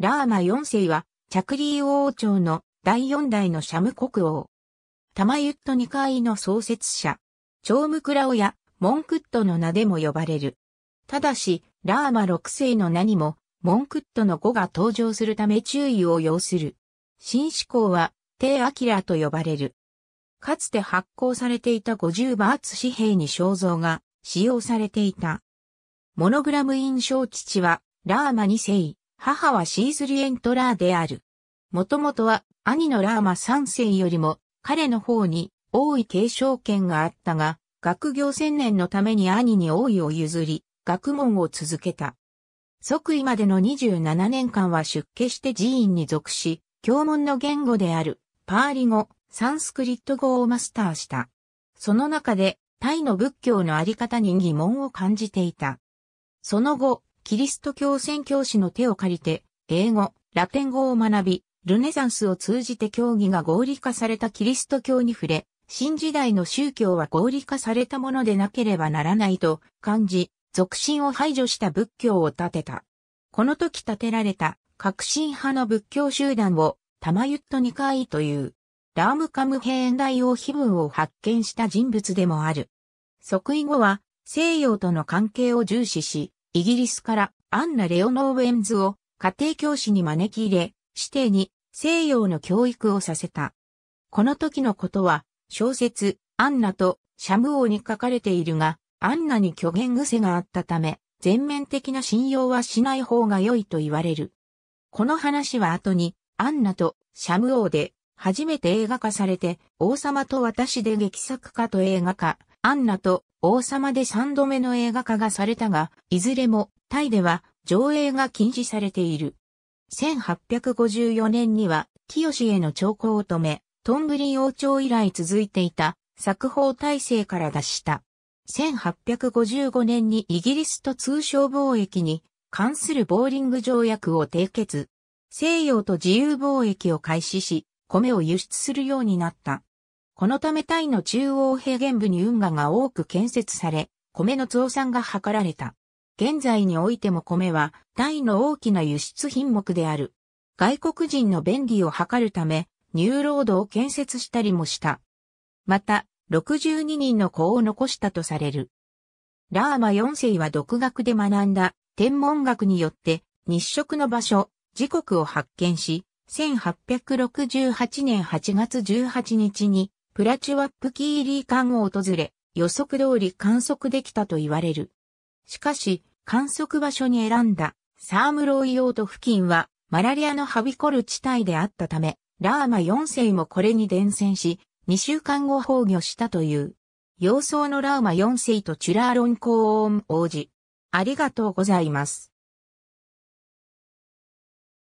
ラーマ4世は、チャクリー王朝の第4代のシャム国王。タマユット2階の創設者。チョウムクラオやモンクットの名でも呼ばれる。ただし、ラーマ6世の名にも、モンクットの語が登場するため注意を要する。新思考は、テーアキラと呼ばれる。かつて発行されていた50バーツ紙幣に肖像が使用されていた。モノグラム印象父は、ラーマ2世。母はシーズリエントラーである。もともとは兄のラーマ3世よりも彼の方に王位継承権があったが、学業専念のために兄に王位を譲り、学問を続けた。即位までの27年間は出家して寺院に属し、教門の言語であるパーリ語、サンスクリット語をマスターした。その中でタイの仏教のあり方に疑問を感じていた。その後、キリスト教宣教師の手を借りて、英語、ラテン語を学び、ルネサンスを通じて教義が合理化されたキリスト教に触れ、新時代の宗教は合理化されたものでなければならないと感じ、俗信を排除した仏教を建てた。この時建てられた革新派の仏教集団をタマユット2回という、ラームカムヘーン大王碑文を発見した人物でもある。即位後は西洋との関係を重視し、イギリスからアンナ・レオノー・ウェンズを家庭教師に招き入れ、指定に西洋の教育をさせた。この時のことは、小説、アンナとシャム王に書かれているが、アンナに虚言癖があったため、全面的な信用はしない方が良いと言われる。この話は後に、アンナとシャム王で初めて映画化されて、王様と私で劇作家と映画化アンナと王様で3度目の映画化がされたが、いずれもタイでは上映が禁止されている。1854年には、清への兆候を止め、トンブリン王朝以来続いていた作法体制から脱した。1855年にイギリスと通商貿易に関するボーリング条約を締結。西洋と自由貿易を開始し、米を輸出するようになった。このためタイの中央平原部に運河が多く建設され、米の増産が図られた。現在においても米はタイの大きな輸出品目である。外国人の便利を図るため、ニューロードを建設したりもした。また、62人の子を残したとされる。ラーマ4世は独学で学んだ天文学によって日食の場所、時刻を発見し、1868年8月18日にプラチュワップキーリー間を訪れ、予測通り観測できたと言われる。しかし、観測場所に選んだサームロイ用途付近はマラリアのはびこる地帯であったため、ラーマ4世もこれに伝染し、2週間後崩御したという。様相のラーマ4世とチュラーロン公王王子。ありがとうございます。